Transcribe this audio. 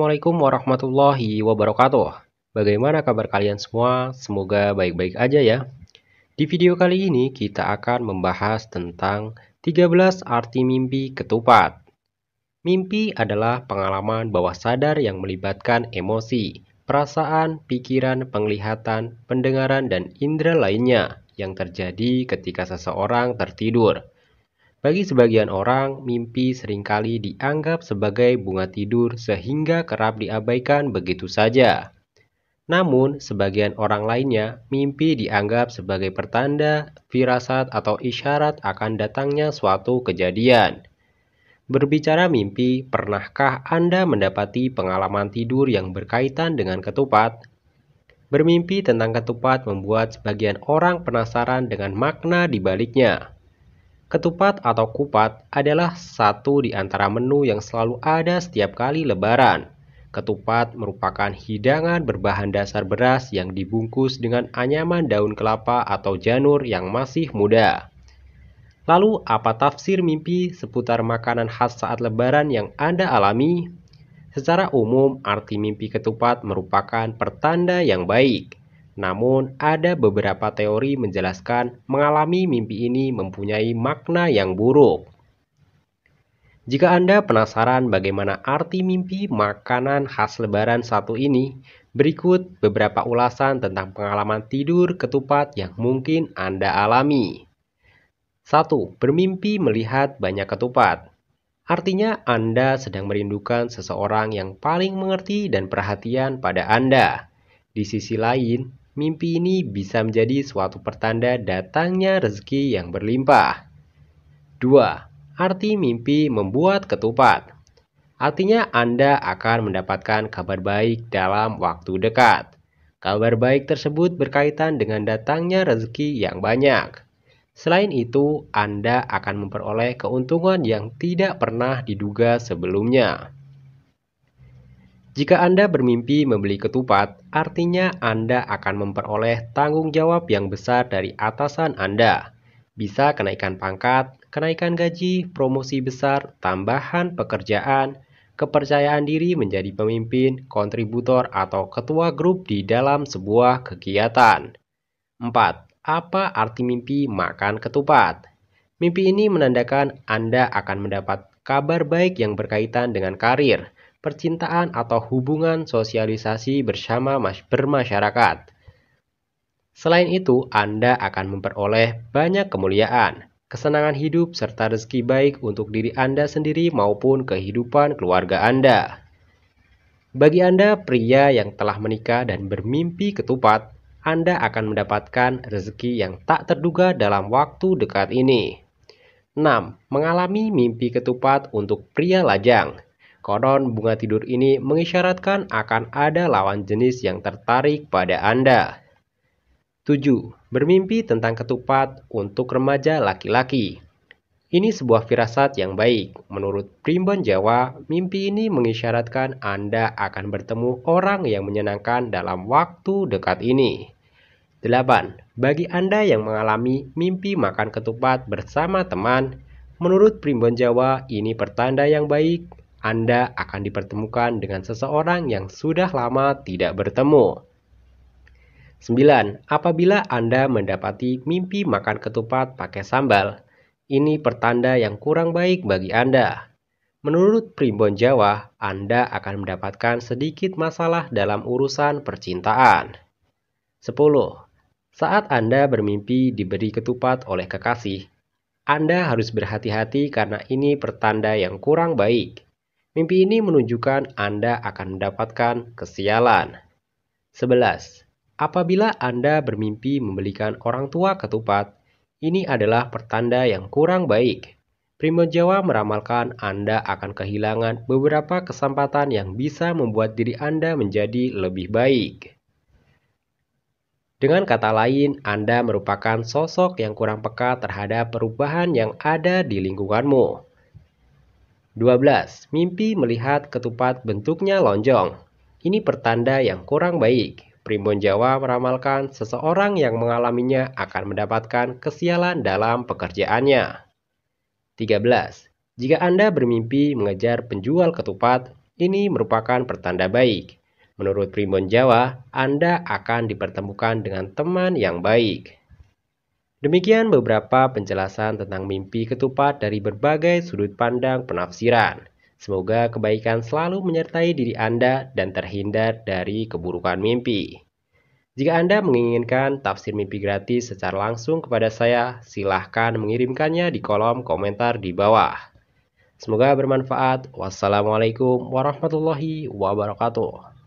Assalamualaikum warahmatullahi wabarakatuh. Bagaimana kabar kalian semua? Semoga baik-baik aja ya. Di video kali ini kita akan membahas tentang 13 arti mimpi ketupat. Mimpi adalah pengalaman bawah sadar yang melibatkan emosi, perasaan, pikiran, penglihatan, pendengaran, dan indera lainnya yang terjadi ketika seseorang tertidur bagi sebagian orang, mimpi seringkali dianggap sebagai bunga tidur sehingga kerap diabaikan begitu saja. Namun, sebagian orang lainnya, mimpi dianggap sebagai pertanda, firasat, atau isyarat akan datangnya suatu kejadian. Berbicara mimpi, pernahkah Anda mendapati pengalaman tidur yang berkaitan dengan ketupat? Bermimpi tentang ketupat membuat sebagian orang penasaran dengan makna di baliknya. Ketupat atau kupat adalah satu di antara menu yang selalu ada setiap kali lebaran. Ketupat merupakan hidangan berbahan dasar beras yang dibungkus dengan anyaman daun kelapa atau janur yang masih muda. Lalu, apa tafsir mimpi seputar makanan khas saat lebaran yang Anda alami? Secara umum, arti mimpi ketupat merupakan pertanda yang baik. Namun, ada beberapa teori menjelaskan mengalami mimpi ini mempunyai makna yang buruk. Jika Anda penasaran bagaimana arti mimpi makanan khas Lebaran satu ini, berikut beberapa ulasan tentang pengalaman tidur ketupat yang mungkin Anda alami. 1. Bermimpi melihat banyak ketupat. Artinya Anda sedang merindukan seseorang yang paling mengerti dan perhatian pada Anda. Di sisi lain, mimpi ini bisa menjadi suatu pertanda datangnya rezeki yang berlimpah. 2. Arti mimpi membuat ketupat. Artinya Anda akan mendapatkan kabar baik dalam waktu dekat. Kabar baik tersebut berkaitan dengan datangnya rezeki yang banyak. Selain itu, Anda akan memperoleh keuntungan yang tidak pernah diduga sebelumnya. Jika Anda bermimpi membeli ketupat, Artinya Anda akan memperoleh tanggung jawab yang besar dari atasan Anda. Bisa kenaikan pangkat, kenaikan gaji, promosi besar, tambahan pekerjaan, kepercayaan diri menjadi pemimpin, kontributor, atau ketua grup di dalam sebuah kegiatan. 4. Apa arti mimpi makan ketupat? Mimpi ini menandakan Anda akan mendapat kabar baik yang berkaitan dengan karir, percintaan atau hubungan sosialisasi bersama bermasyarakat. Selain itu, Anda akan memperoleh banyak kemuliaan, kesenangan hidup, serta rezeki baik untuk diri Anda sendiri maupun kehidupan keluarga Anda. Bagi Anda, pria yang telah menikah dan bermimpi ketupat, Anda akan mendapatkan rezeki yang tak terduga dalam waktu dekat ini. 6. Mengalami mimpi ketupat untuk pria lajang. Konon bunga tidur ini mengisyaratkan akan ada lawan jenis yang tertarik pada Anda. 7. Bermimpi tentang ketupat untuk remaja laki-laki. Ini sebuah firasat yang baik. Menurut Primbon Jawa, mimpi ini mengisyaratkan Anda akan bertemu orang yang menyenangkan dalam waktu dekat ini. 8. Bagi Anda yang mengalami mimpi makan ketupat bersama teman, menurut Primbon Jawa ini pertanda yang baik anda akan dipertemukan dengan seseorang yang sudah lama tidak bertemu. 9. Apabila Anda mendapati mimpi makan ketupat pakai sambal, ini pertanda yang kurang baik bagi Anda. Menurut Primbon Jawa, Anda akan mendapatkan sedikit masalah dalam urusan percintaan. 10. Saat Anda bermimpi diberi ketupat oleh kekasih, Anda harus berhati-hati karena ini pertanda yang kurang baik. Mimpi ini menunjukkan Anda akan mendapatkan kesialan. 11. Apabila Anda bermimpi membelikan orang tua ketupat, ini adalah pertanda yang kurang baik. Primo Jawa meramalkan Anda akan kehilangan beberapa kesempatan yang bisa membuat diri Anda menjadi lebih baik. Dengan kata lain, Anda merupakan sosok yang kurang peka terhadap perubahan yang ada di lingkunganmu. 12. Mimpi melihat ketupat bentuknya lonjong. Ini pertanda yang kurang baik. Primbon Jawa meramalkan seseorang yang mengalaminya akan mendapatkan kesialan dalam pekerjaannya. 13. Jika Anda bermimpi mengejar penjual ketupat, ini merupakan pertanda baik. Menurut Primbon Jawa, Anda akan dipertemukan dengan teman yang baik. Demikian beberapa penjelasan tentang mimpi ketupat dari berbagai sudut pandang penafsiran. Semoga kebaikan selalu menyertai diri Anda dan terhindar dari keburukan mimpi. Jika Anda menginginkan tafsir mimpi gratis secara langsung kepada saya, silahkan mengirimkannya di kolom komentar di bawah. Semoga bermanfaat. Wassalamualaikum warahmatullahi wabarakatuh.